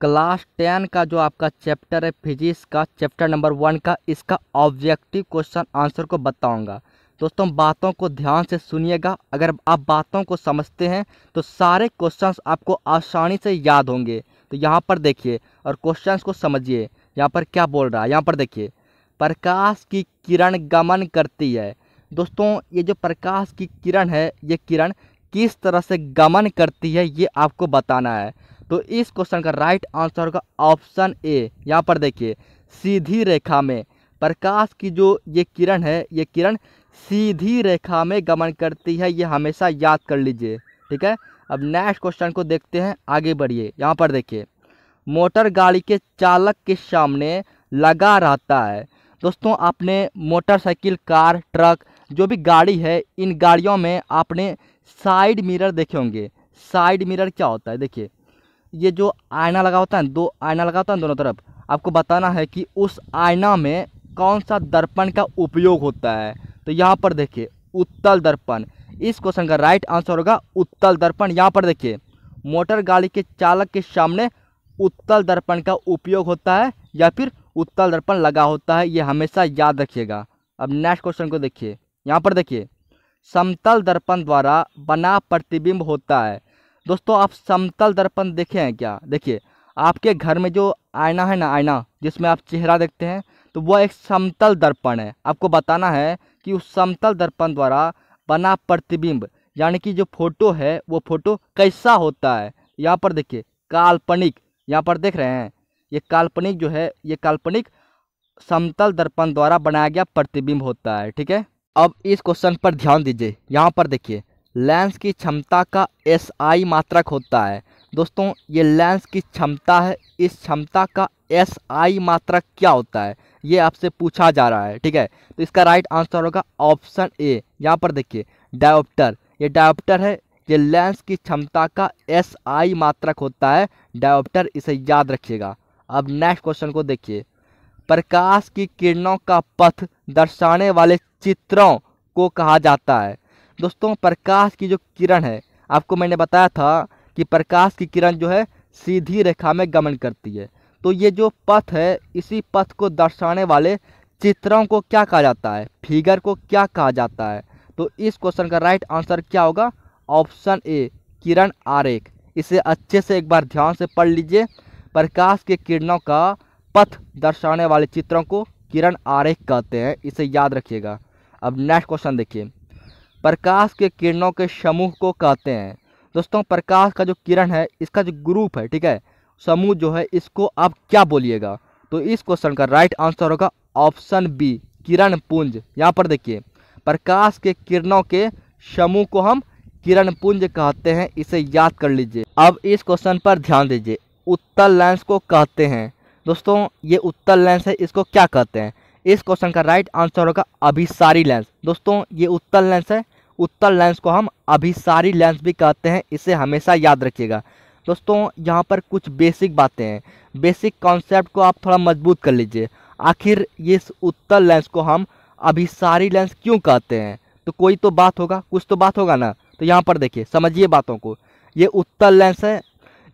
class ten का जो आपका चैप्टर है फिजिक्स का चैप्टर नंबर वन का इसका ऑब्जेक्टिव क्वेश्चन आंसर को बताऊंगा दोस्तों बातों को ध्यान से सुनिएगा अगर आप बातों को समझते हैं तो सारे क्वेश्चंस आपको आसानी से याद होंगे तो यहाँ पर देखिए और क्वेश्चंस को समझिए यहाँ पर क्या बोल रहा है यहाँ पर देखिए प्रकाश की किरण गमन करती है दोस्तों ये जो प्रकाश की किरण है ये किरण किस तरह से गमन करती है ये आपको बताना है तो इस क्वेश्चन का राइट आंसर होगा ऑप्शन ए यहाँ पर देखिए सीधी रेखा में प्रकाश की जो ये किरण है ये किरण सीधी रेखा में गमन करती है ये हमेशा याद कर लीजिए ठीक है अब नेक्स्ट क्वेश्चन को देखते हैं आगे बढ़िए यहाँ पर देखिए मोटर गाड़ी के चालक के सामने लगा रहता है दोस्तों आपने मोटरसाइकिल कार ट्रक जो भी गाड़ी है इन गाड़ियों में आपने साइड मिरर देखे होंगे साइड मिरर क्या होता है देखिए ये जो आयना लगा होता है दो आयना लगा होता है दोनों तरफ आपको बताना है कि उस आयना में कौन सा दर्पण का उपयोग होता है तो यहाँ पर देखिए उत्तल दर्पण इस क्वेश्चन का राइट आंसर होगा उत्तल दर्पण यहाँ पर देखिए मोटर गाड़ी के चालक के सामने उत्तल दर्पण का उपयोग होता है या फिर उत्तल दर्पण लगा होता है ये हमेशा याद रखिएगा अब नेक्स्ट क्वेश्चन को देखिए यहाँ पर देखिए समतल दर्पण द्वारा बना प्रतिबिंब होता है दोस्तों आप समतल दर्पण देखे हैं क्या देखिए आपके घर में जो आईना है ना आईना जिसमें आप चेहरा देखते हैं तो वह एक समतल दर्पण है आपको बताना है कि उस समतल दर्पण द्वारा बना प्रतिबिंब यानी कि जो फोटो है वो फोटो कैसा होता है यहाँ पर देखिए काल्पनिक यहाँ पर देख रहे हैं ये काल्पनिक जो है ये काल्पनिक समतल दर्पण द्वारा बनाया गया प्रतिबिंब होता है ठीक है अब इस क्वेश्चन पर ध्यान दीजिए यहाँ पर देखिए लेंस की क्षमता का एस आई मात्रक होता है दोस्तों ये लेंस की क्षमता है इस क्षमता का एस आई मात्रक क्या होता है ये आपसे पूछा जा रहा है ठीक है तो इसका राइट आंसर होगा ऑप्शन ए यहाँ पर देखिए डायोप्टर ये डायोप्टर है ये लेंस की क्षमता का एस आई मात्रक होता है डायोप्टर इसे याद रखिएगा अब नेक्स्ट क्वेश्चन को देखिए प्रकाश की किरणों का पथ दर्शाने वाले चित्रों को कहा जाता है दोस्तों प्रकाश की जो किरण है आपको मैंने बताया था कि प्रकाश की किरण जो है सीधी रेखा में गमन करती है तो ये जो पथ है इसी पथ को दर्शाने वाले चित्रों को क्या कहा जाता है फिगर को क्या कहा जाता है तो इस क्वेश्चन का राइट आंसर क्या होगा ऑप्शन ए किरण आरेख इसे अच्छे से एक बार ध्यान से पढ़ लीजिए प्रकाश के किरणों का पथ दर्शाने वाले चित्रों को किरण आरेख कहते हैं इसे याद रखिएगा अब नेक्स्ट क्वेश्चन देखिए प्रकाश के किरणों के समूह को कहते हैं दोस्तों प्रकाश का जो किरण है इसका जो ग्रुप है ठीक है समूह जो है इसको आप क्या बोलिएगा तो इस क्वेश्चन का राइट आंसर होगा ऑप्शन बी किरण पुंज यहाँ पर देखिए प्रकाश के किरणों के समूह को हम किरण पुंज कहते हैं इसे याद कर लीजिए अब इस क्वेश्चन पर ध्यान दीजिए उत्तर लेंस को कहते हैं दोस्तों ये उत्तर लेंस है इसको क्या कहते हैं इस क्वेश्चन का राइट आंसर होगा अभिसारी लेंस दोस्तों ये उत्तर लेंस है उत्तर लेंस को हम अभिसारी लेंस भी कहते हैं इसे हमेशा याद रखिएगा दोस्तों यहाँ पर कुछ बेसिक बातें हैं बेसिक कॉन्सेप्ट को आप थोड़ा मजबूत कर लीजिए आखिर ये उत्तर लेंस को हम अभिसारी लेंस क्यों कहते हैं तो कोई तो बात होगा कुछ तो बात होगा ना तो यहाँ पर देखिए समझिए बातों को ये उत्तर लेंस है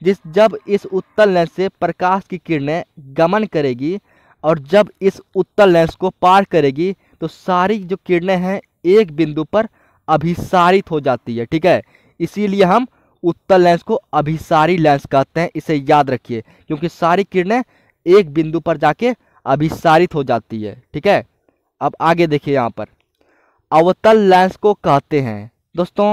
जिस जब इस उत्तर लेंस से प्रकाश की किरणें गमन करेगी और जब इस उत्तर लेंस को पार करेगी तो सारी जो किरणें हैं एक बिंदु पर अभिसारित हो जाती है ठीक है इसीलिए हम उत्तल लेंस को अभिसारी लेंस कहते हैं इसे याद रखिए क्योंकि सारी किरणें एक बिंदु पर जाके अभिसारित हो जाती है ठीक है अब आगे देखिए यहाँ पर अवतल लेंस को कहते हैं दोस्तों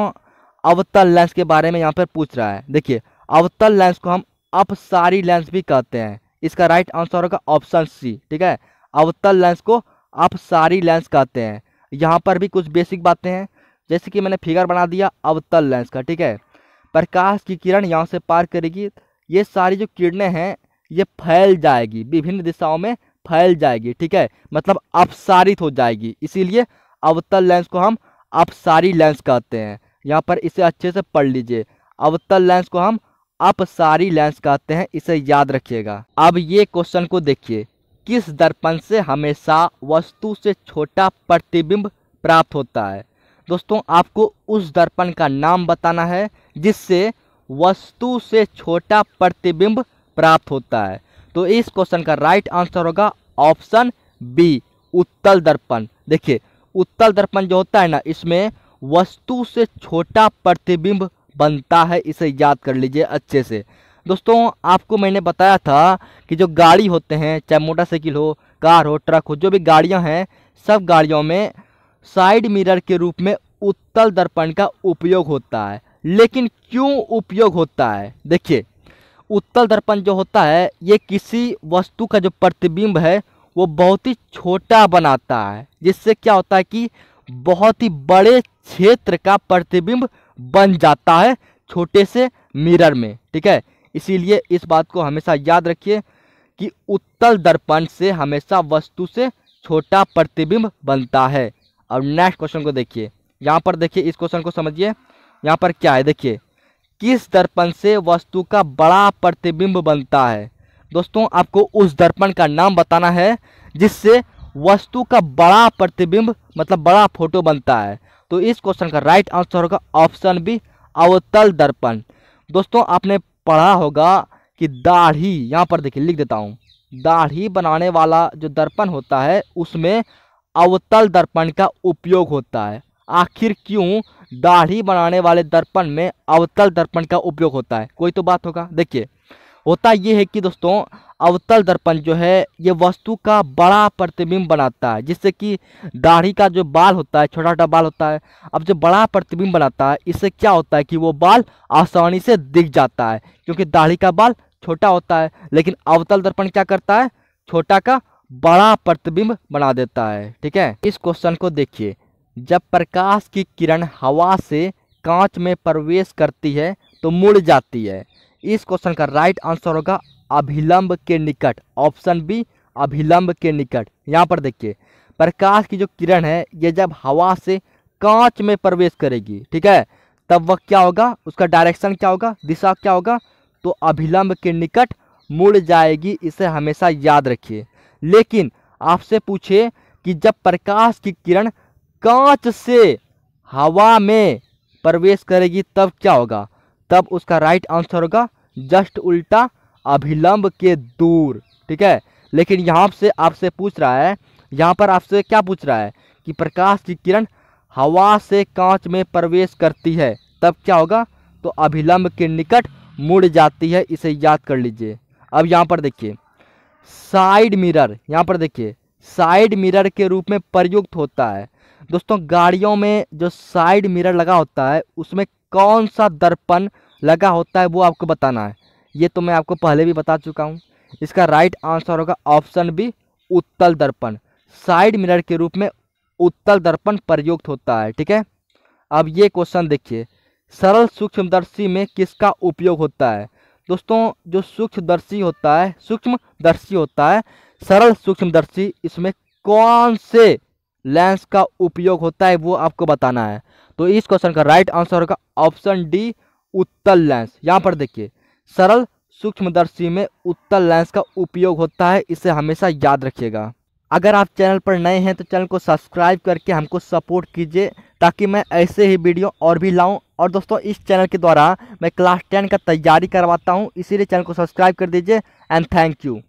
अवतल लेंस के बारे में यहाँ पर पूछ रहा है देखिए अवतल लेंस को हम अपसारी लेंस भी कहते हैं इसका राइट आंसर होगा ऑप्शन सी ठीक है अवतल लेंस को अपसारी लेंस कहते हैं यहाँ पर भी कुछ बेसिक बातें हैं जैसे कि मैंने फिगर बना दिया अवतल लेंस का ठीक है प्रकाश की किरण यहाँ से पार करेगी ये सारी जो किरणें हैं ये फैल जाएगी विभिन्न दिशाओं में फैल जाएगी ठीक है मतलब अपसारित हो जाएगी इसीलिए अवतल लेंस को हम अपसारी लेंस कहते हैं यहाँ पर इसे अच्छे से पढ़ लीजिए अवतल लेंस को हम अपसारी लेंस कहते हैं इसे याद रखिएगा अब ये क्वेश्चन को देखिए किस दर्पण से हमेशा वस्तु से छोटा प्रतिबिंब प्राप्त होता है दोस्तों आपको उस दर्पण का नाम बताना है जिससे वस्तु से छोटा प्रतिबिंब प्राप्त होता है तो इस क्वेश्चन का राइट आंसर होगा ऑप्शन बी उत्तल दर्पण देखिए उत्तल दर्पण जो होता है ना इसमें वस्तु से छोटा प्रतिबिंब बनता है इसे याद कर लीजिए अच्छे से दोस्तों आपको मैंने बताया था कि जो गाड़ी होते हैं चाहे मोटरसाइकिल हो कार हो ट्रक हो जो भी गाड़ियाँ हैं सब गाड़ियों में साइड मिरर के रूप में उत्तल दर्पण का उपयोग होता है लेकिन क्यों उपयोग होता है देखिए उत्तल दर्पण जो होता है ये किसी वस्तु का जो प्रतिबिंब है वो बहुत ही छोटा बनाता है जिससे क्या होता है कि बहुत ही बड़े क्षेत्र का प्रतिबिंब बन जाता है छोटे से मिरर में ठीक है इसीलिए इस बात को हमेशा याद रखिए कि उत्तल दर्पण से हमेशा वस्तु से छोटा प्रतिबिंब बनता है अब नेक्स्ट क्वेश्चन को देखिए यहाँ पर देखिए इस क्वेश्चन को समझिए यहाँ पर क्या है देखिए किस दर्पण से वस्तु का बड़ा प्रतिबिंब बनता है दोस्तों आपको उस दर्पण का नाम बताना है जिससे वस्तु का बड़ा प्रतिबिंब मतलब बड़ा फोटो बनता है तो इस क्वेश्चन का राइट आंसर होगा ऑप्शन बी अवतल दर्पण दोस्तों आपने पढ़ा होगा कि दाढ़ी यहाँ पर देखिए लिख देता हूँ दाढ़ी बनाने वाला जो दर्पण होता है उसमें अवतल दर्पण का उपयोग होता है आखिर क्यों दाढ़ी बनाने वाले दर्पण में अवतल दर्पण का उपयोग होता है कोई तो बात होगा देखिए होता यह है कि दोस्तों अवतल दर्पण जो है ये वस्तु का बड़ा प्रतिबिंब बनाता है जिससे कि दाढ़ी का जो बाल होता है छोटा छोटा बाल होता है अब जो बड़ा प्रतिबिंब बनाता है इससे क्या होता है कि वो बाल आसानी से दिख जाता है क्योंकि दाढ़ी का बाल छोटा होता है लेकिन अवतल दर्पण क्या करता है छोटा का बड़ा प्रतिबिंब बना देता है ठीक है इस क्वेश्चन को देखिए जब प्रकाश की किरण हवा से कांच में प्रवेश करती है तो मुड़ जाती है इस क्वेश्चन का राइट आंसर होगा अभिलंब के निकट ऑप्शन बी अभिलंब के निकट यहाँ पर देखिए प्रकाश की जो किरण है ये जब हवा से कांच में प्रवेश करेगी ठीक है तब वह क्या होगा उसका डायरेक्शन क्या होगा दिशा क्या होगा तो अभिलंब के निकट मुड़ जाएगी इसे हमेशा याद रखिए लेकिन आपसे पूछे कि जब प्रकाश की किरण कांच से हवा में प्रवेश करेगी तब क्या होगा तब उसका राइट आंसर होगा जस्ट उल्टा अभिलंब के दूर ठीक है लेकिन यहाँ से आपसे पूछ रहा है यहाँ पर आपसे क्या पूछ रहा है कि प्रकाश की किरण हवा से कांच में प्रवेश करती है तब क्या होगा तो अभिलंब के निकट मुड़ जाती है इसे याद कर लीजिए अब यहाँ पर देखिए साइड मिरर यहाँ पर देखिए साइड मिरर के रूप में प्रयुक्त होता है दोस्तों गाड़ियों में जो साइड मिरर लगा होता है उसमें कौन सा दर्पण लगा होता है वो आपको बताना है ये तो मैं आपको पहले भी बता चुका हूँ इसका राइट आंसर होगा ऑप्शन बी उत्तल दर्पण साइड मिरर के रूप में उत्तल दर्पण प्रयुक्त होता है ठीक है अब ये क्वेश्चन देखिए सरल सूक्ष्मदर्शी में किसका उपयोग होता है दोस्तों जो सूक्ष्मदर्शी होता है सूक्ष्मदर्शी होता है सरल सूक्ष्मदर्शी इसमें कौन से लेंस का उपयोग होता है वो आपको बताना है तो इस क्वेश्चन का राइट आंसर होगा ऑप्शन डी उत्तल लेंस यहाँ पर देखिए सरल सूक्ष्मदर्शी में उत्तल लेंस का उपयोग होता है इसे हमेशा याद रखिएगा अगर आप चैनल पर नए हैं तो चैनल को सब्सक्राइब करके हमको सपोर्ट कीजिए ताकि मैं ऐसे ही वीडियो और भी लाऊं और दोस्तों इस चैनल के द्वारा मैं क्लास टेन का तैयारी करवाता हूं इसीलिए चैनल को सब्सक्राइब कर दीजिए एंड थैंक यू